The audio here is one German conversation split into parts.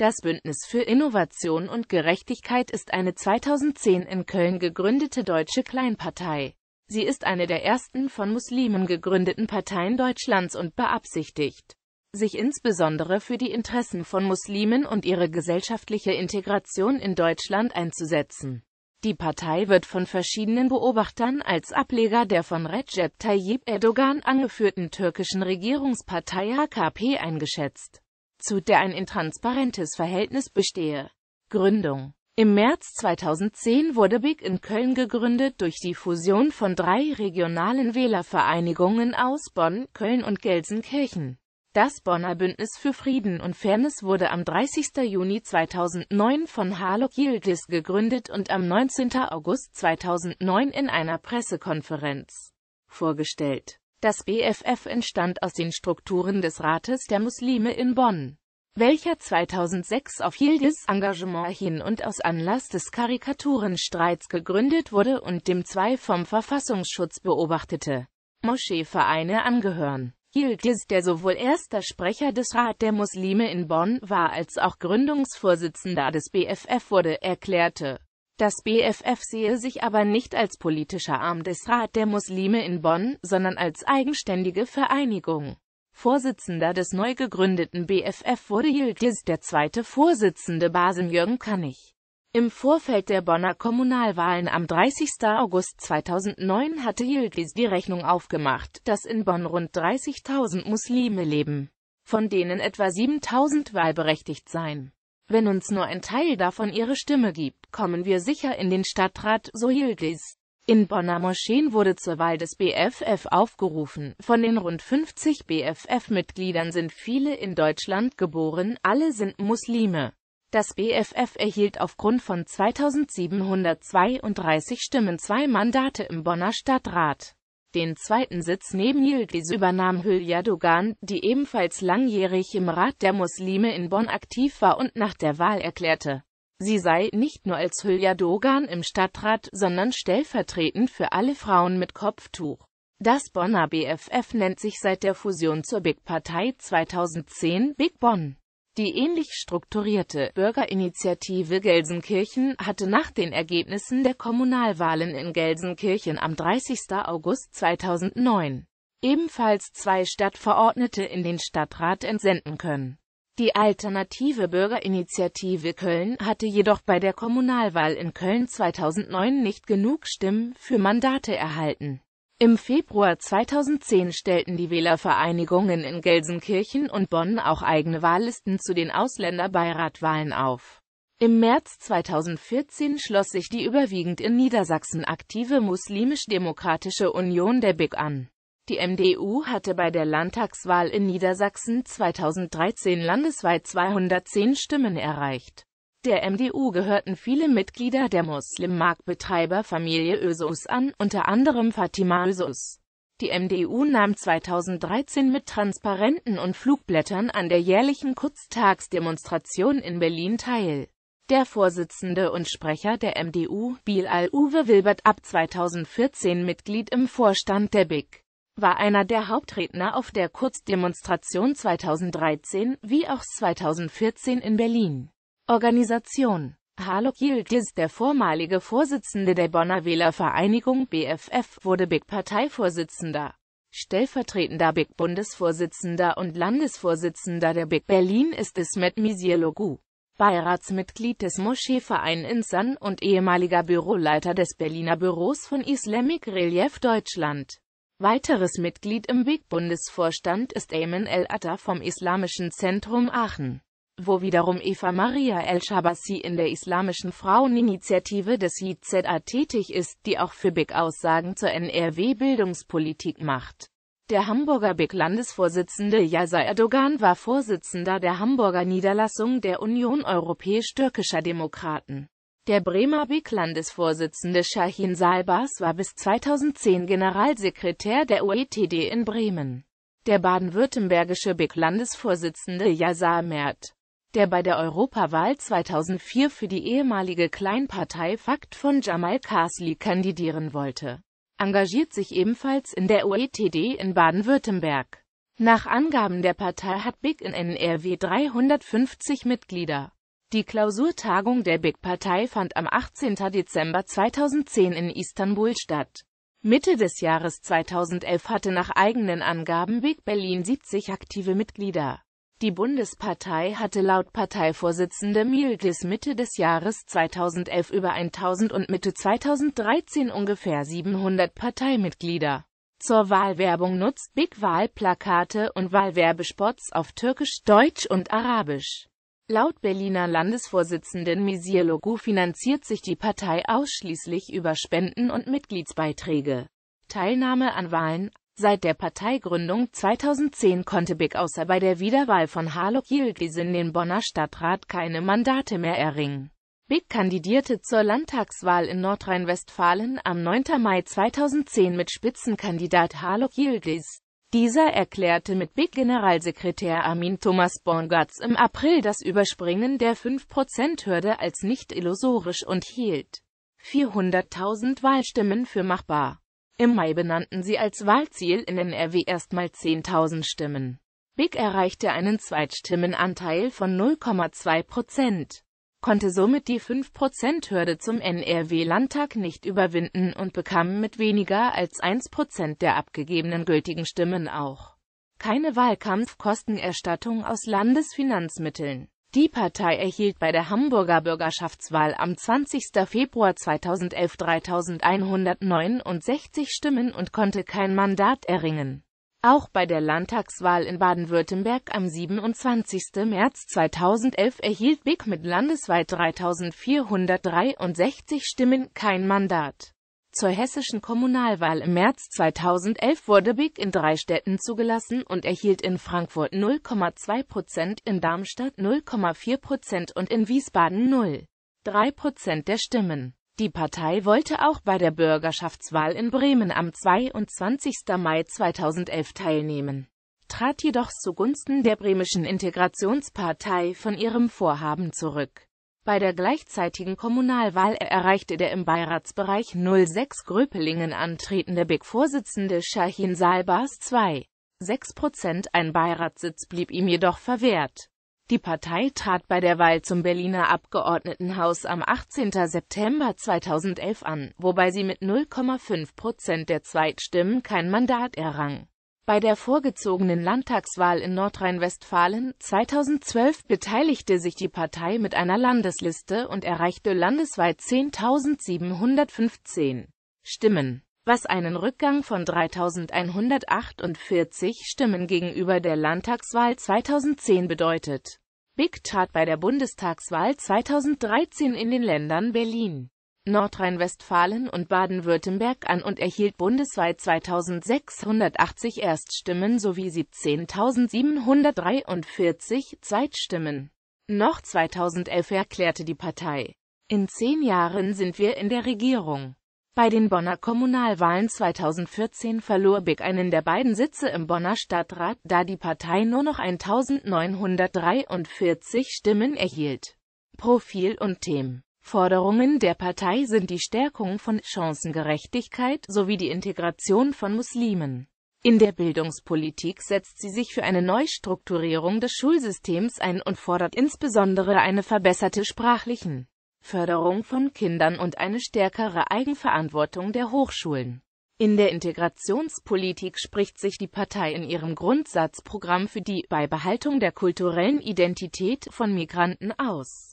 Das Bündnis für Innovation und Gerechtigkeit ist eine 2010 in Köln gegründete deutsche Kleinpartei. Sie ist eine der ersten von Muslimen gegründeten Parteien Deutschlands und beabsichtigt, sich insbesondere für die Interessen von Muslimen und ihre gesellschaftliche Integration in Deutschland einzusetzen. Die Partei wird von verschiedenen Beobachtern als Ableger der von Recep Tayyip Erdogan angeführten türkischen Regierungspartei AKP eingeschätzt zu der ein intransparentes Verhältnis bestehe. Gründung Im März 2010 wurde BIG in Köln gegründet durch die Fusion von drei regionalen Wählervereinigungen aus Bonn, Köln und Gelsenkirchen. Das Bonner Bündnis für Frieden und Fairness wurde am 30. Juni 2009 von Harlock Yildiz gegründet und am 19. August 2009 in einer Pressekonferenz vorgestellt. Das BFF entstand aus den Strukturen des Rates der Muslime in Bonn, welcher 2006 auf Yildiz Engagement hin und aus Anlass des Karikaturenstreits gegründet wurde und dem zwei vom Verfassungsschutz beobachtete Moscheevereine angehören. Yildiz, der sowohl erster Sprecher des Rat der Muslime in Bonn war als auch Gründungsvorsitzender des BFF wurde, erklärte, das BFF sehe sich aber nicht als politischer Arm des Rat der Muslime in Bonn, sondern als eigenständige Vereinigung. Vorsitzender des neu gegründeten BFF wurde Yildiz, der zweite Vorsitzende Basen Jürgen Kannig. Im Vorfeld der Bonner Kommunalwahlen am 30. August 2009 hatte Yildiz die Rechnung aufgemacht, dass in Bonn rund 30.000 Muslime leben, von denen etwa 7.000 wahlberechtigt seien. Wenn uns nur ein Teil davon ihre Stimme gibt, kommen wir sicher in den Stadtrat, so hielt es. In Bonner Moscheen wurde zur Wahl des BFF aufgerufen. Von den rund 50 BFF-Mitgliedern sind viele in Deutschland geboren, alle sind Muslime. Das BFF erhielt aufgrund von 2732 Stimmen zwei Mandate im Bonner Stadtrat. Den zweiten Sitz neben Yildiz übernahm Hülya Dogan, die ebenfalls langjährig im Rat der Muslime in Bonn aktiv war und nach der Wahl erklärte, sie sei nicht nur als Hülya Dogan im Stadtrat, sondern stellvertretend für alle Frauen mit Kopftuch. Das Bonner BFF nennt sich seit der Fusion zur Big Partei 2010 Big Bonn. Die ähnlich strukturierte Bürgerinitiative Gelsenkirchen hatte nach den Ergebnissen der Kommunalwahlen in Gelsenkirchen am 30. August 2009 ebenfalls zwei Stadtverordnete in den Stadtrat entsenden können. Die alternative Bürgerinitiative Köln hatte jedoch bei der Kommunalwahl in Köln 2009 nicht genug Stimmen für Mandate erhalten. Im Februar 2010 stellten die Wählervereinigungen in Gelsenkirchen und Bonn auch eigene Wahllisten zu den Ausländerbeiratwahlen auf. Im März 2014 schloss sich die überwiegend in Niedersachsen aktive Muslimisch-Demokratische Union der BIG an. Die MDU hatte bei der Landtagswahl in Niedersachsen 2013 landesweit 210 Stimmen erreicht. Der MDU gehörten viele Mitglieder der Muslimmarktbetreiber familie Ösus an, unter anderem Fatima Ösus. Die MDU nahm 2013 mit Transparenten und Flugblättern an der jährlichen Kurztagsdemonstration in Berlin teil. Der Vorsitzende und Sprecher der MDU, Bilal Uwe Wilbert, ab 2014 Mitglied im Vorstand der BIC, war einer der Hauptredner auf der Kurzdemonstration 2013 wie auch 2014 in Berlin. Organisation. Harlock Yildiz, der vormalige Vorsitzende der Bonner Wählervereinigung BFF, wurde BIG-Parteivorsitzender, stellvertretender BIG-Bundesvorsitzender und Landesvorsitzender der BIG Berlin ist Ismet Misielogu, Beiratsmitglied des Moscheeverein Insan und ehemaliger Büroleiter des Berliner Büros von Islamic Relief Deutschland. Weiteres Mitglied im BIG-Bundesvorstand ist Eamon El-Atta vom Islamischen Zentrum Aachen wo wiederum Eva Maria El-Shabassi in der islamischen Fraueninitiative des JZA tätig ist, die auch für BIC Aussagen zur NRW-Bildungspolitik macht. Der Hamburger BIC-Landesvorsitzende Yasser Erdogan war Vorsitzender der Hamburger Niederlassung der Union Europäisch-Türkischer Demokraten. Der Bremer BIC-Landesvorsitzende Shahin Salbas war bis 2010 Generalsekretär der UETD in Bremen. Der baden-württembergische BIC-Landesvorsitzende Yasar Mert der bei der Europawahl 2004 für die ehemalige Kleinpartei Fakt von Jamal Khashoggi kandidieren wollte, engagiert sich ebenfalls in der OETD in Baden-Württemberg. Nach Angaben der Partei hat BIG in NRW 350 Mitglieder. Die Klausurtagung der BIG-Partei fand am 18. Dezember 2010 in Istanbul statt. Mitte des Jahres 2011 hatte nach eigenen Angaben BIG Berlin 70 aktive Mitglieder. Die Bundespartei hatte laut Parteivorsitzende Yildiz Mitte des Jahres 2011 über 1000 und Mitte 2013 ungefähr 700 Parteimitglieder. Zur Wahlwerbung nutzt Big Wahlplakate und Wahlwerbespots auf Türkisch, Deutsch und Arabisch. Laut Berliner Landesvorsitzenden Misir Logu finanziert sich die Partei ausschließlich über Spenden und Mitgliedsbeiträge. Teilnahme an Wahlen Seit der Parteigründung 2010 konnte Big außer bei der Wiederwahl von Harlow Yildiz in den Bonner Stadtrat keine Mandate mehr erringen. Big kandidierte zur Landtagswahl in Nordrhein-Westfalen am 9. Mai 2010 mit Spitzenkandidat Harlow Yildiz. Dieser erklärte mit BIG-Generalsekretär Armin Thomas Borngatz im April das Überspringen der 5%-Hürde als nicht illusorisch und hielt 400.000 Wahlstimmen für machbar. Im Mai benannten sie als Wahlziel in NRW erstmal 10.000 Stimmen. Big erreichte einen Zweitstimmenanteil von 0,2 Prozent, konnte somit die 5-Prozent-Hürde zum NRW-Landtag nicht überwinden und bekam mit weniger als 1 Prozent der abgegebenen gültigen Stimmen auch keine Wahlkampfkostenerstattung aus Landesfinanzmitteln. Die Partei erhielt bei der Hamburger Bürgerschaftswahl am 20. Februar 2011 3.169 Stimmen und konnte kein Mandat erringen. Auch bei der Landtagswahl in Baden-Württemberg am 27. März 2011 erhielt BEG mit landesweit 3.463 Stimmen kein Mandat zur hessischen Kommunalwahl im März 2011 wurde Big in drei Städten zugelassen und erhielt in Frankfurt 0,2 Prozent, in Darmstadt 0,4 Prozent und in Wiesbaden 0,3 Prozent der Stimmen. Die Partei wollte auch bei der Bürgerschaftswahl in Bremen am 22. Mai 2011 teilnehmen, trat jedoch zugunsten der bremischen Integrationspartei von ihrem Vorhaben zurück bei der gleichzeitigen Kommunalwahl erreichte der im Beiratsbereich 06 Gröpelingen antretende BIG-Vorsitzende Shahin Salbas 2,6 Prozent, ein Beiratssitz blieb ihm jedoch verwehrt. Die Partei trat bei der Wahl zum Berliner Abgeordnetenhaus am 18. September 2011 an, wobei sie mit 0,5 Prozent der Zweitstimmen kein Mandat errang bei der vorgezogenen Landtagswahl in Nordrhein-Westfalen 2012 beteiligte sich die Partei mit einer Landesliste und erreichte landesweit 10.715 Stimmen, was einen Rückgang von 3.148 Stimmen gegenüber der Landtagswahl 2010 bedeutet. Big trat bei der Bundestagswahl 2013 in den Ländern Berlin, Nordrhein-Westfalen und Baden-Württemberg an und erhielt bundesweit 2.680 Erststimmen sowie 17.743 Zweitstimmen. Noch 2011 erklärte die Partei, in zehn Jahren sind wir in der Regierung. Bei den Bonner Kommunalwahlen 2014 verlor Big einen der beiden Sitze im Bonner Stadtrat, da die Partei nur noch 1943 Stimmen erhielt. Profil und Themen Forderungen der Partei sind die Stärkung von Chancengerechtigkeit sowie die Integration von Muslimen. In der Bildungspolitik setzt sie sich für eine Neustrukturierung des Schulsystems ein und fordert insbesondere eine verbesserte sprachlichen Förderung von Kindern und eine stärkere Eigenverantwortung der Hochschulen. In der Integrationspolitik spricht sich die Partei in ihrem Grundsatzprogramm für die Beibehaltung der kulturellen Identität von Migranten aus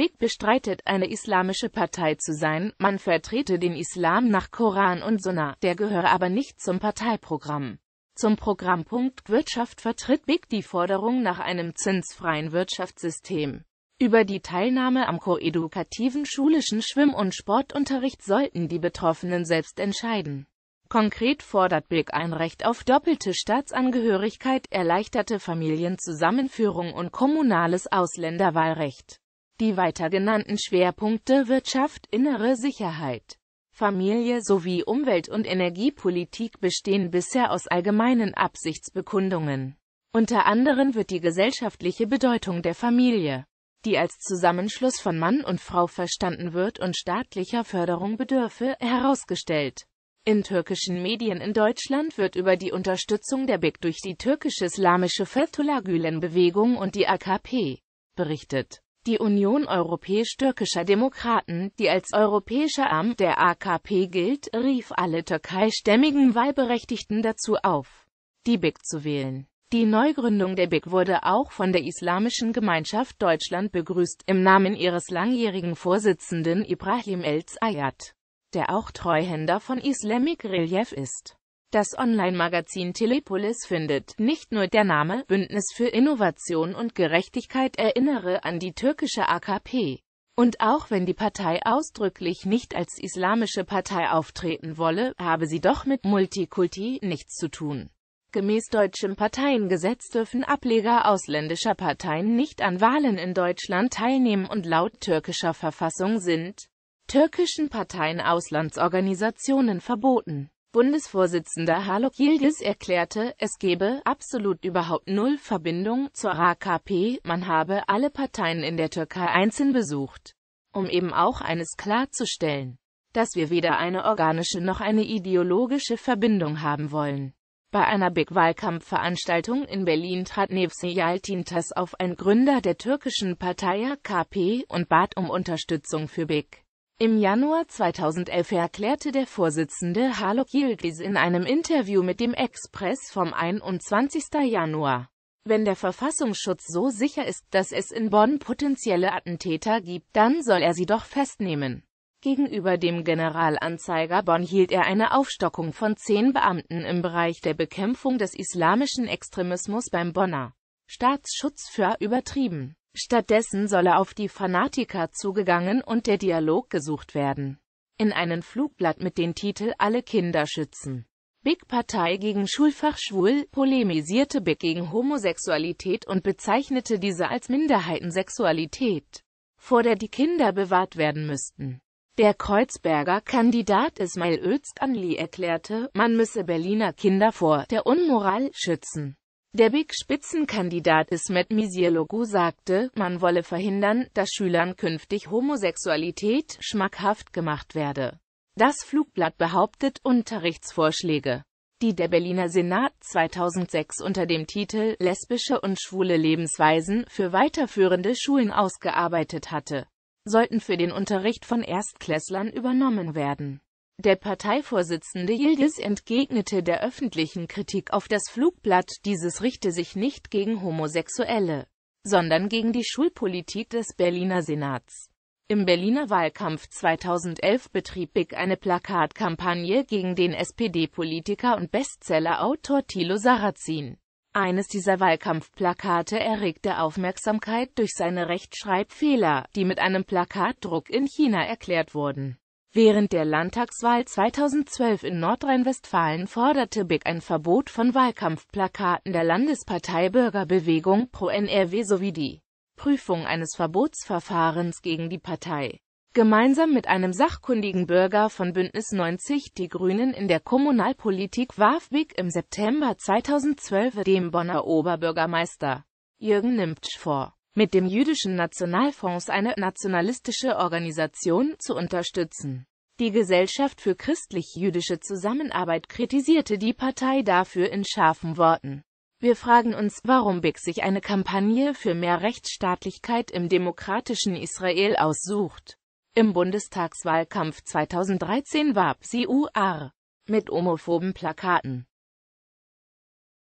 Speck bestreitet, eine islamische Partei zu sein, man vertrete den Islam nach Koran und Sunna, der gehöre aber nicht zum Parteiprogramm. Zum Programmpunkt Wirtschaft vertritt Beck die Forderung nach einem zinsfreien Wirtschaftssystem. Über die Teilnahme am koedukativen schulischen Schwimm- und Sportunterricht sollten die Betroffenen selbst entscheiden. Konkret fordert Blick ein Recht auf doppelte Staatsangehörigkeit, erleichterte Familienzusammenführung und kommunales Ausländerwahlrecht. Die weiter genannten Schwerpunkte Wirtschaft, innere Sicherheit, Familie sowie Umwelt- und Energiepolitik bestehen bisher aus allgemeinen Absichtsbekundungen. Unter anderem wird die gesellschaftliche Bedeutung der Familie, die als Zusammenschluss von Mann und Frau verstanden wird und staatlicher Förderung bedürfe, herausgestellt. In türkischen Medien in Deutschland wird über die Unterstützung der BEG durch die türkisch-islamische Fethullah Gülen-Bewegung und die AKP berichtet. Die Union Europäisch-Türkischer Demokraten, die als europäischer Arm der AKP gilt, rief alle türkeistämmigen Wahlberechtigten dazu auf, die BIG zu wählen. Die Neugründung der BIG wurde auch von der Islamischen Gemeinschaft Deutschland begrüßt, im Namen ihres langjährigen Vorsitzenden Ibrahim El Zayat, der auch Treuhänder von Islamic Relief ist. Das Online-Magazin Telepolis findet nicht nur der Name Bündnis für Innovation und Gerechtigkeit erinnere an die türkische AKP. Und auch wenn die Partei ausdrücklich nicht als islamische Partei auftreten wolle, habe sie doch mit Multikulti nichts zu tun. Gemäß deutschem Parteiengesetz dürfen Ableger ausländischer Parteien nicht an Wahlen in Deutschland teilnehmen und laut türkischer Verfassung sind türkischen Parteien Auslandsorganisationen verboten. Bundesvorsitzender Haluk Yildiz erklärte, es gebe absolut überhaupt null Verbindung zur AKP, man habe alle Parteien in der Türkei einzeln besucht, um eben auch eines klarzustellen, dass wir weder eine organische noch eine ideologische Verbindung haben wollen. Bei einer Big-Wahlkampfveranstaltung in Berlin trat Nevzi Yaltintas auf ein Gründer der türkischen Partei AKP und bat um Unterstützung für Big. Im Januar 2011 erklärte der Vorsitzende Harlock Yildiz in einem Interview mit dem Express vom 21. Januar, wenn der Verfassungsschutz so sicher ist, dass es in Bonn potenzielle Attentäter gibt, dann soll er sie doch festnehmen. Gegenüber dem Generalanzeiger Bonn hielt er eine Aufstockung von zehn Beamten im Bereich der Bekämpfung des islamischen Extremismus beim Bonner Staatsschutz für übertrieben. Stattdessen solle auf die Fanatiker zugegangen und der Dialog gesucht werden. In einem Flugblatt mit dem Titel Alle Kinder schützen. Big Partei gegen Schulfach schwul, polemisierte Big gegen Homosexualität und bezeichnete diese als Minderheitensexualität, vor der die Kinder bewahrt werden müssten. Der Kreuzberger Kandidat Ismail Öztanli erklärte, man müsse Berliner Kinder vor der Unmoral schützen. Der BIG-Spitzenkandidat Ismet Misielogou sagte, man wolle verhindern, dass Schülern künftig Homosexualität schmackhaft gemacht werde. Das Flugblatt behauptet Unterrichtsvorschläge, die der Berliner Senat 2006 unter dem Titel Lesbische und schwule Lebensweisen für weiterführende Schulen ausgearbeitet hatte, sollten für den Unterricht von Erstklässlern übernommen werden der Parteivorsitzende Yildiz entgegnete der öffentlichen Kritik auf das Flugblatt, dieses richte sich nicht gegen Homosexuelle, sondern gegen die Schulpolitik des Berliner Senats. Im Berliner Wahlkampf 2011 betrieb Big eine Plakatkampagne gegen den SPD-Politiker und Bestsellerautor Thilo Sarrazin. Eines dieser Wahlkampfplakate erregte Aufmerksamkeit durch seine Rechtschreibfehler, die mit einem Plakatdruck in China erklärt wurden Während der Landtagswahl 2012 in Nordrhein-Westfalen forderte Big ein Verbot von Wahlkampfplakaten der Landespartei Bürgerbewegung Pro NRW sowie die Prüfung eines Verbotsverfahrens gegen die Partei. Gemeinsam mit einem sachkundigen Bürger von Bündnis 90 Die Grünen in der Kommunalpolitik warf Big im September 2012 dem Bonner Oberbürgermeister Jürgen Nimptsch vor, mit dem jüdischen Nationalfonds eine nationalistische Organisation zu unterstützen. Die Gesellschaft für christlich-jüdische Zusammenarbeit kritisierte die Partei dafür in scharfen Worten. Wir fragen uns, warum Big sich eine Kampagne für mehr Rechtsstaatlichkeit im demokratischen Israel aussucht. Im Bundestagswahlkampf 2013 warb sie UR mit homophoben Plakaten.